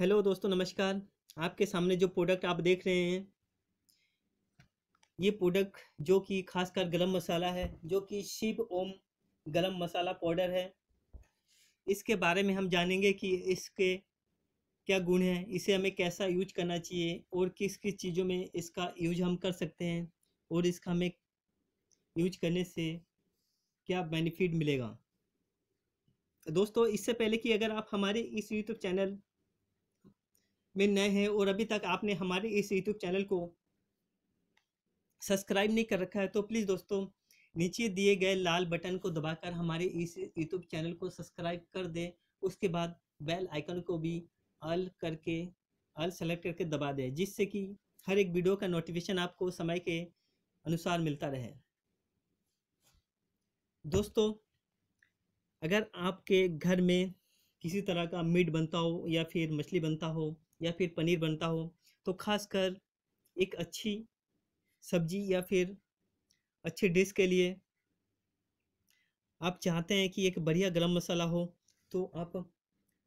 hello दोस्तों नमस्कार आपके सामने जो प्रोडक्ट आप देख रहे हैं ये प्रोडक्ट जो कि खासकर गरम मसाला है जो कि शिव ओम गरम मसाला पाउडर है इसके बारे में हम जानेंगे कि इसके क्या गुण हैं इसे हमें कैसा यूज करना चाहिए और किस किस चीज़ों में इसका यूज हम कर सकते हैं और इसका हमें यूज करने से क्या बेनिफिट मिलेगा दोस्तों इससे पहले कि अगर आप हमारे इस यूट्यूब चैनल में नए हैं और अभी तक आपने हमारे इस यूट्यूब चैनल को सब्सक्राइब नहीं कर रखा है तो प्लीज़ दोस्तों नीचे दिए गए लाल बटन को दबाकर हमारे इस यूट्यूब चैनल को सब्सक्राइब कर दें उसके बाद बेल आइकन को भी अल करके अल सेलेक्ट करके दबा दें जिससे कि हर एक वीडियो का नोटिफिकेशन आपको समय के अनुसार मिलता रहे दोस्तों अगर आपके घर में किसी तरह का मीट बनता हो या फिर मछली बनता हो या फिर पनीर बनता हो तो खासकर एक अच्छी सब्जी या फिर अच्छे डिश के लिए आप चाहते हैं कि एक बढ़िया गरम मसाला हो तो आप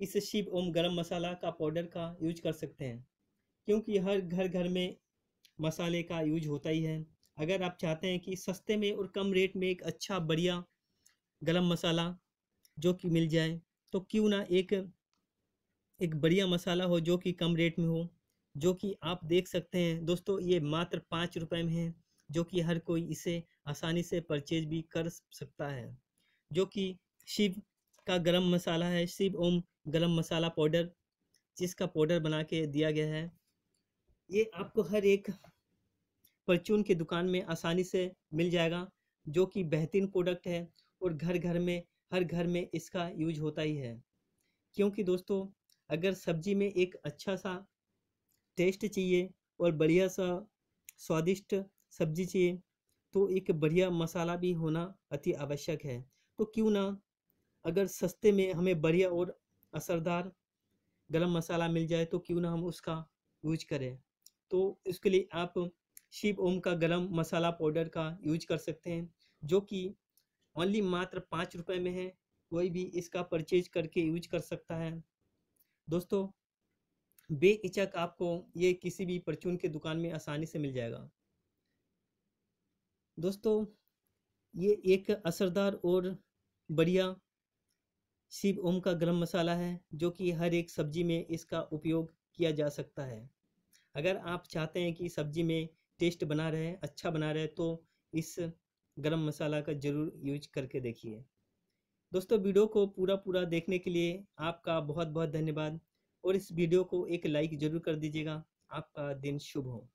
इस शिव ओम गरम मसाला का पाउडर का यूज कर सकते हैं क्योंकि हर घर घर में मसाले का यूज होता ही है अगर आप चाहते हैं कि सस्ते में और कम रेट में एक अच्छा बढ़िया गरम मसाला जो कि मिल जाए तो क्यों ना एक एक बढ़िया मसाला हो जो कि कम रेट में हो जो कि आप देख सकते हैं दोस्तों ये मात्र पाँच रुपये में है जो कि हर कोई इसे आसानी से परचेज भी कर सकता है जो कि शिव का गरम मसाला है शिव ओम गरम मसाला पाउडर जिसका पाउडर बना के दिया गया है ये आपको हर एक परचून की दुकान में आसानी से मिल जाएगा जो कि बेहतरीन प्रोडक्ट है और घर घर में हर घर में इसका यूज होता ही है क्योंकि दोस्तों अगर सब्जी में एक अच्छा सा टेस्ट चाहिए और बढ़िया सा स्वादिष्ट सब्जी चाहिए तो एक बढ़िया मसाला भी होना अति आवश्यक है तो क्यों ना अगर सस्ते में हमें बढ़िया और असरदार गरम मसाला मिल जाए तो क्यों ना हम उसका यूज करें तो इसके लिए आप शिव ओम का गरम मसाला पाउडर का यूज कर सकते हैं जो कि ओनली मात्र पाँच रुपये में है कोई भी इसका परचेज करके यूज कर सकता है दोस्तों बेइचक आपको ये किसी भी परचून के दुकान में आसानी से मिल जाएगा दोस्तों ये एक असरदार और बढ़िया शिव ओम का गरम मसाला है जो कि हर एक सब्जी में इसका उपयोग किया जा सकता है अगर आप चाहते हैं कि सब्जी में टेस्ट बना रहे अच्छा बना रहे तो इस गरम मसाला का ज़रूर यूज करके देखिए दोस्तों वीडियो को पूरा पूरा देखने के लिए आपका बहुत बहुत धन्यवाद और इस वीडियो को एक लाइक ज़रूर कर दीजिएगा आपका दिन शुभ हो